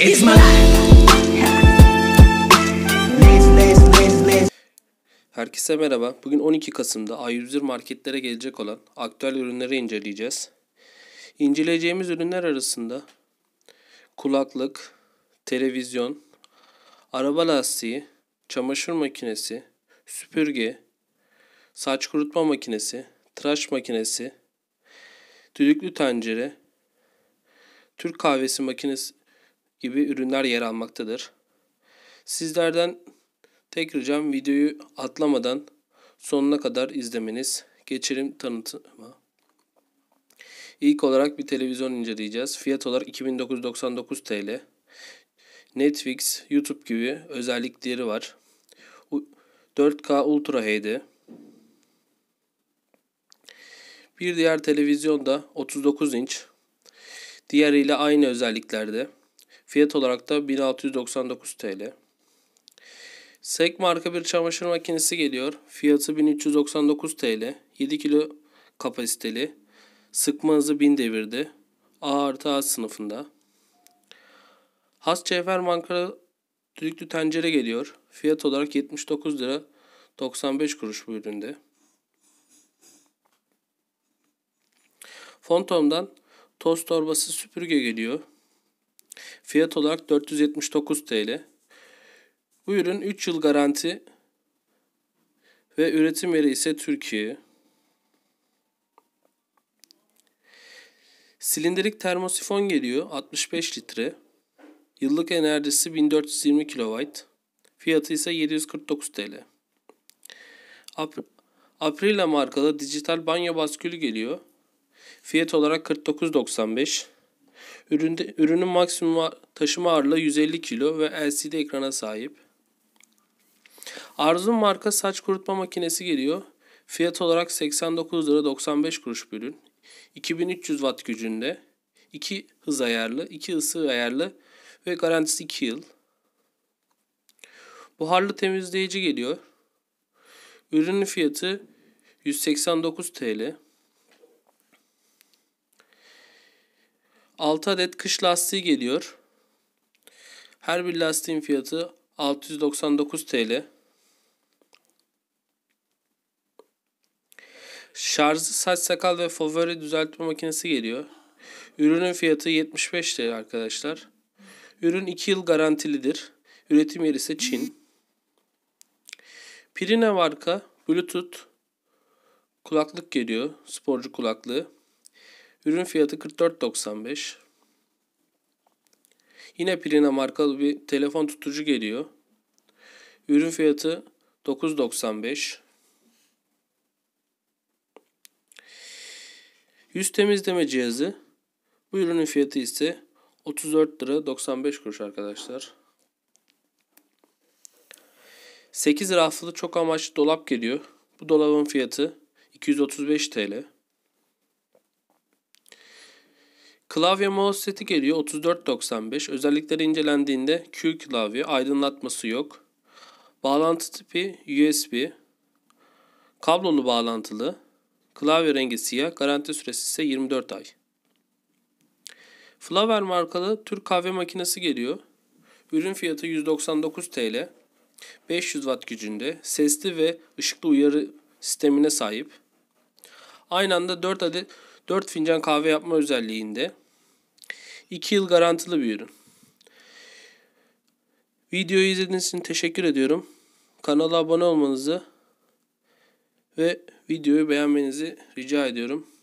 It's my Herkese merhaba. Bugün 12 Kasım'da A101 marketlere gelecek olan aktüel ürünleri inceleyeceğiz. İnceleyeceğimiz ürünler arasında kulaklık, televizyon, araba lastiği, çamaşır makinesi, süpürge, saç kurutma makinesi, tıraş makinesi, düdüklü tencere, Türk kahvesi makinesi gibi ürünler yer almaktadır. Sizlerden tek ricam videoyu atlamadan sonuna kadar izlemeniz. Geçelim tanıtıma. İlk olarak bir televizyon inceleyeceğiz. Fiyat olarak 2999 TL. Netflix, YouTube gibi özellikleri var. 4K Ultra HD. Bir diğer televizyon da 39 inç. Diğeriyle aynı özelliklerde. Fiyat olarak da 1699 TL. Sek marka bir çamaşır makinesi geliyor. Fiyatı 1399 TL. 7 kilo kapasiteli. Sıkma hızı 1000 devirde. A artı A sınıfında. Has Cevher marka düdüklü tencere geliyor. Fiyat olarak 79 lira 95 kuruş bu üründe. Fontom'dan toz torbası süpürge geliyor. Fiyat olarak 479 TL. Bu ürün 3 yıl garanti ve üretim yeri ise Türkiye. Silindirik termosifon geliyor 65 litre. Yıllık enerjisi 1420 kW. Fiyatı ise 749 TL. Ap Aprila markalı dijital banyo baskülü geliyor. Fiyat olarak 49.95 Üründe, ürünün maksimum taşıma ağırlığı 150 kilo ve LCD ekrana sahip. Arzum marka saç kurutma makinesi geliyor. Fiyat olarak 89 lira 95 kuruş bir ürün. 2300 watt gücünde. 2 hız ayarlı, 2 ısı ayarlı ve garantisi 2 yıl. Buharlı temizleyici geliyor. Ürünün fiyatı 189 TL. 6 adet kış lastiği geliyor. Her bir lastiğin fiyatı 699 TL. Şarjlı saç sakal ve favori düzeltme makinesi geliyor. Ürünün fiyatı 75 TL arkadaşlar. Ürün 2 yıl garantilidir. Üretim yeri ise Çin. Pirine marka Bluetooth kulaklık geliyor. Sporcu kulaklığı. Ürün fiyatı 44.95. Yine Prina markalı bir telefon tutucu geliyor. Ürün fiyatı 9.95. Yüz temizleme cihazı. Bu ürünün fiyatı ise 34 lira 95 kuruş arkadaşlar. 8 raflı çok amaçlı dolap geliyor. Bu dolabın fiyatı 235 TL. Klavye mouse seti geliyor 3495. Özellikleri incelendiğinde Q klavye aydınlatması yok. Bağlantı tipi USB. Kablolu bağlantılı. Klavye rengi siyah. Garanti süresi ise 24 ay. Flaver markalı Türk kahve makinesi geliyor. Ürün fiyatı 199 TL. 500 watt gücünde sesli ve ışıklı uyarı sistemine sahip. Aynı anda 4 adet 4 fincan kahve yapma özelliğinde 2 yıl garantili bir ürün. Videoyu izlediğiniz için teşekkür ediyorum. Kanala abone olmanızı ve videoyu beğenmenizi rica ediyorum.